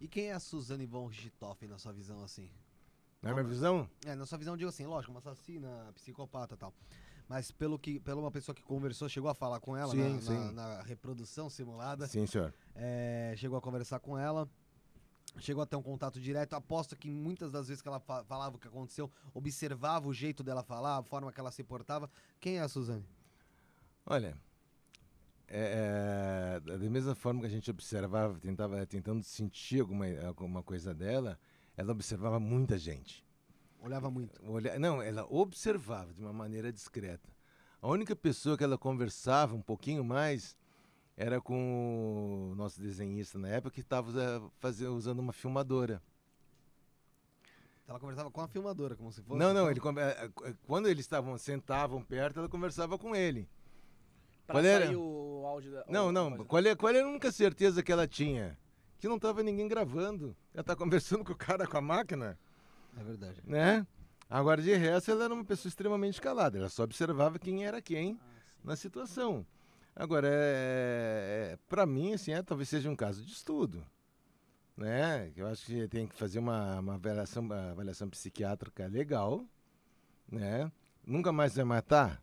E quem é a Suzane von Richthofen na sua visão, assim? Na minha visão? É, na sua visão, digo assim, lógico, uma assassina, psicopata e tal. Mas pelo que, pela uma pessoa que conversou, chegou a falar com ela sim, na, sim. na, na reprodução simulada. Sim, senhor. É, chegou a conversar com ela chegou a ter um contato direto. Aposto que muitas das vezes que ela falava o que aconteceu, observava o jeito dela falar, a forma que ela se portava. Quem é a Suzane? Olha, é, é, da mesma forma que a gente observava, tentava tentando sentir alguma, alguma coisa dela, ela observava muita gente. Olhava muito. Olha, não, ela observava de uma maneira discreta. A única pessoa que ela conversava um pouquinho mais era com o nosso desenhista na época que estava eh, usando uma filmadora. Ela conversava com a filmadora, como se fosse. Não, não, então. ele, eh, eh, quando eles estavam sentavam perto, ela conversava com ele. Para sair o auge da. Não, não. Qual é, qual é a única certeza que ela tinha? Que não tava ninguém gravando. Ela tá conversando com o cara com a máquina. É verdade. Né? Agora, de resto, ela era uma pessoa extremamente calada. Ela só observava quem era quem ah, na situação. Agora, é, é, é para mim, assim, é, talvez seja um caso de estudo. Né? Eu acho que tem que fazer uma, uma avaliação, uma avaliação psiquiátrica legal. Né? Nunca mais vai matar?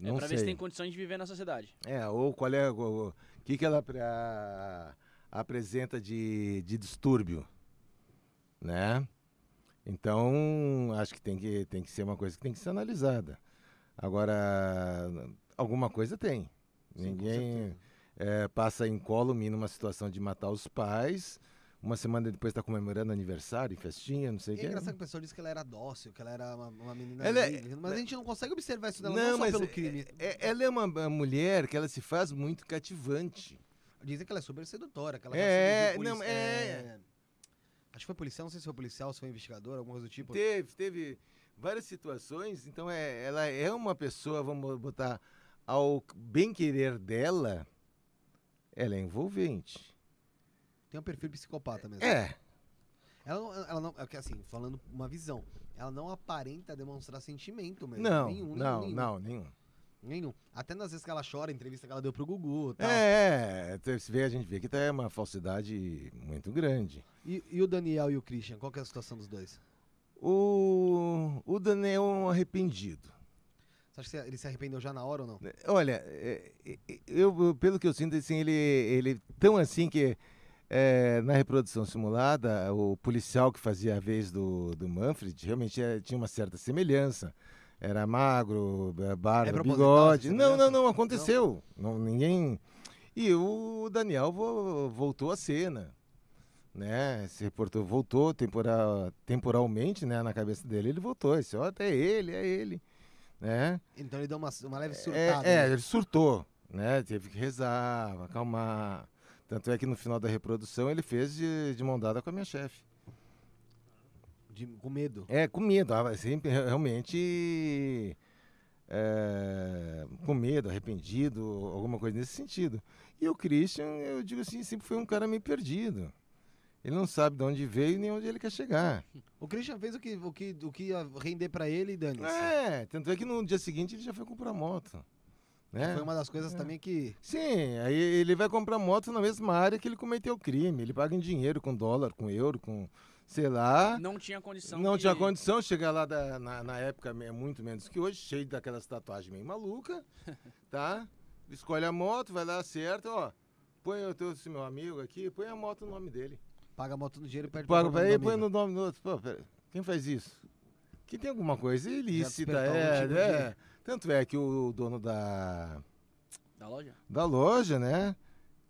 É Não é para ver se tem condições de viver na sociedade. É, ou qual é. O que, que ela pra, apresenta de, de distúrbio, né? Então, acho que tem, que tem que ser uma coisa que tem que ser analisada. Agora, alguma coisa tem. Sim, Ninguém é, passa incólume numa situação de matar os pais uma semana depois está comemorando aniversário, festinha, não sei o que. É engraçado que a pessoa disse que ela era dócil, que ela era uma, uma menina. É, livre, mas a é gente não consegue observar isso dela não, não pelo é, crime. É, é, ela é uma mulher que ela se faz muito cativante. Dizem que ela é super sedutora, que ela é, não, polícia, é... Acho que foi policial, não sei se foi policial, se foi investigador, alguma coisa do tipo. Teve, teve várias situações, então é, ela é uma pessoa, vamos botar, ao bem querer dela, ela é envolvente. Tem um perfil psicopata mesmo. É. Ela não, ela não, é assim, falando uma visão, ela não aparenta demonstrar sentimento mesmo. Não, nenhum, não, nenhum. não, nenhum. Nenhum. Até nas vezes que ela chora, a entrevista que ela deu pro Gugu. Tal. É, se é, vê, a gente vê que tá é uma falsidade muito grande. E, e o Daniel e o Christian, qual que é a situação dos dois? O, o Daniel é um arrependido. Você acha que ele se arrependeu já na hora ou não? Olha, eu, pelo que eu sinto, assim, ele, ele tão assim que é, na reprodução simulada, o policial que fazia a vez do, do Manfred realmente é, tinha uma certa semelhança. Era magro, eh, barba, é bigode. Não, não, não, aconteceu. Não, ninguém. E o Daniel vo, voltou à cena. Né, esse reportou, voltou temporal, temporalmente, né, na cabeça dele, ele voltou, esse ó, é ele, é ele, né? Então ele deu uma, uma leve é, surtada. É, né? ele surtou, né, teve que rezar, acalmar, tanto é que no final da reprodução ele fez de, de mão dada com a minha chefe. De, com medo? É, com medo. Assim, realmente. É, com medo, arrependido, alguma coisa nesse sentido. E o Christian, eu digo assim, sempre foi um cara meio perdido. Ele não sabe de onde veio nem onde ele quer chegar. O Christian fez o que, o que, o que ia render para ele, e Dani. É, tanto é que no dia seguinte ele já foi comprar moto. Né? Foi uma das coisas é. também que. Sim, aí ele vai comprar moto na mesma área que ele cometeu o crime. Ele paga em dinheiro, com dólar, com euro, com sei lá. Não tinha condição. Não que... tinha condição, chegar lá da, na, na época é muito menos que hoje, cheio daquelas tatuagens meio maluca, tá? Escolhe a moto, vai lá, acerta, ó. Põe o teu, esse meu amigo aqui, põe a moto no nome dele. Paga a moto no dinheiro e perde Paga, o nome. Paga, põe no nome do outro. Pô, pera, quem faz isso? Que tem alguma coisa ilícita, é, um tipo é. De... Tanto é que o dono da. Da loja? Da loja, né?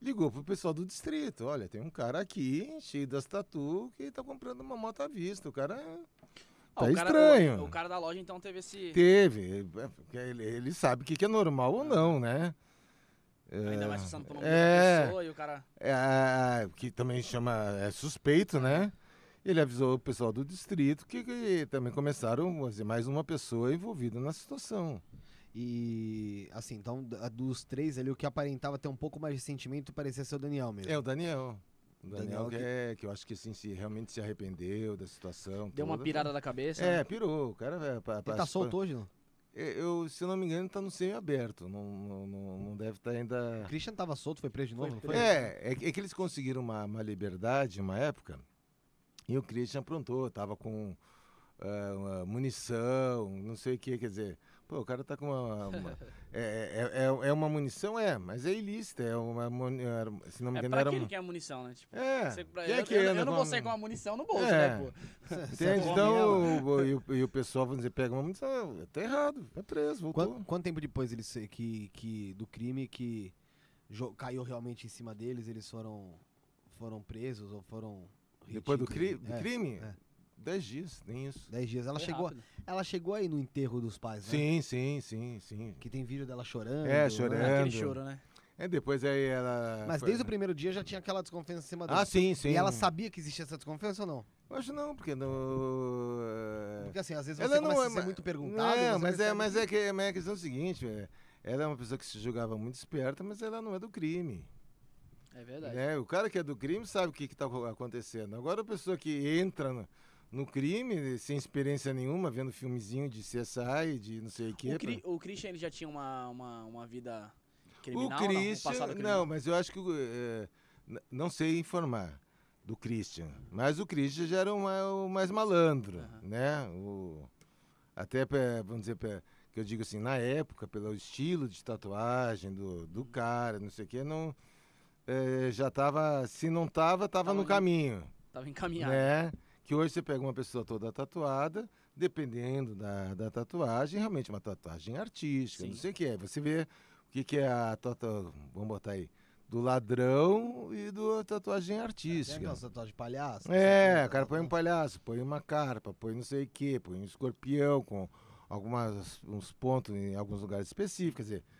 Ligou pro pessoal do distrito. Olha, tem um cara aqui, cheio das tatu, que tá comprando uma moto à vista. O cara. Ah, tá o estranho. Cara, o, o, cara da loja então teve esse. Teve. É, ele, ele sabe o que, que, é normal ou é. não, né? É. Ainda é, mais passando por uma é, pessoa e o cara. É, que também chama. É suspeito, né? Ele avisou o pessoal do distrito que, que também começaram a fazer mais uma pessoa envolvida na situação. E assim, então dos três ali, o que aparentava ter um pouco mais de sentimento parecia ser o Daniel mesmo. É, o Daniel. O Daniel, Daniel que, é, que eu acho que assim, se realmente se arrependeu da situação. Deu toda. uma pirada né? da cabeça. É, né? pirou. O cara. É, pra, pra, Ele tá solto pra... hoje, não? É, eu, se eu não me engano, tá no semi-aberto. Não, não, não, deve estar tá ainda. O Christian tava solto, foi preso de novo, foi preso. É, é, é, que eles conseguiram uma, uma liberdade uma época e o Christian aprontou, tava com uh, munição, não sei o que, quer dizer, pô, o cara tá com uma. uma é, é, é, uma munição? É, mas é ilícita, é uma. É, se não me engano, é pra era. que é munição, né? Tipo, é. pra, é eu, que eu, eu, não vou sair com uma munição no bolso, é. né, pô? Entende? Então, o, e, o, e o pessoal, vamos dizer, pega uma munição, tá errado, é preso, voltou. Quanto, quanto tempo depois ele, que, que, do crime que caiu realmente em cima deles, eles foram, foram presos ou foram depois do, cri do é, crime? É. Dez dias, nem isso. Dez dias. Ela chegou, ela chegou aí no enterro dos pais, né? Sim, sim, sim, sim. Que tem vídeo dela chorando. É, né? chorando. Né? Aquele choro, né? É, depois aí ela. Mas foi... desde o né? primeiro dia já tinha aquela desconfiança em cima ah, dela. Ah, sim, sim. E ela sabia que existia essa desconfiança ou não? Eu acho não, porque não Porque assim, às vezes ela você não começa é, a ser muito perguntado. Não, é, mas, é, mas que... é que mas é a questão é seguinte, ela é uma pessoa que se julgava muito esperta, mas ela não é do crime. É verdade. Né? O cara que é do crime sabe o que está acontecendo. Agora a pessoa que entra no, no, crime, sem experiência nenhuma, vendo filmezinho de CSI, de não sei o quê. O, pra... o Christian ele já tinha uma, uma, uma vida criminal? O Christian, não, um criminal. não, mas eu acho que... É, não sei informar do Christian, mas o Christian já era o mais, o mais malandro, uhum. né? O, até, vamos dizer, que eu digo assim, na época, pelo estilo de tatuagem do, do uhum. cara, não sei o quê, não é, já estava, se não estava, estava no em, caminho. Estava encaminhado. Né? Que hoje você pega uma pessoa toda tatuada, dependendo da, da tatuagem, realmente uma tatuagem artística, Sim. não sei o que é. Você vê o que, que é a tatuagem, vamos botar aí, do ladrão e do tatuagem é artística. É, tatuagem de palhaço? É, o cara né? põe um palhaço, põe uma carpa, põe não sei o que, põe um escorpião com algumas, uns pontos em alguns lugares específicos, quer dizer...